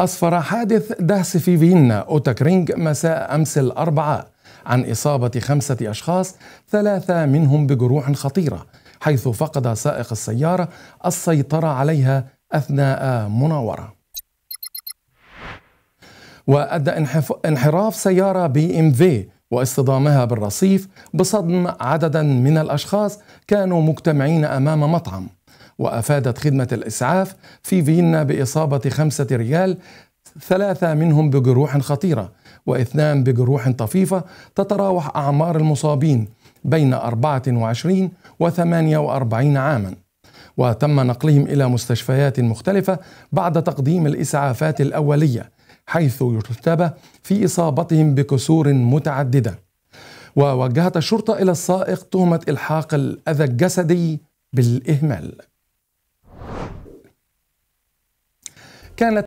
أسفر حادث دهس في فيينا أوتاكرينج مساء أمس الأربعاء عن إصابة خمسة أشخاص ثلاثة منهم بجروح خطيرة حيث فقد سائق السيارة السيطرة عليها أثناء مناورة وأدى انحراف سيارة بي إم في واصطدامها بالرصيف بصدم عددا من الأشخاص كانوا مجتمعين أمام مطعم وأفادت خدمة الإسعاف في فيينا بإصابة خمسة رجال ثلاثة منهم بجروح خطيرة واثنان بجروح طفيفة تتراوح أعمار المصابين بين 24 و 48 عاما وتم نقلهم إلى مستشفيات مختلفة بعد تقديم الإسعافات الأولية حيث يرتبى في إصابتهم بكسور متعددة ووجهت الشرطة إلى السائق تهمة إلحاق الأذى الجسدي بالإهمال كانت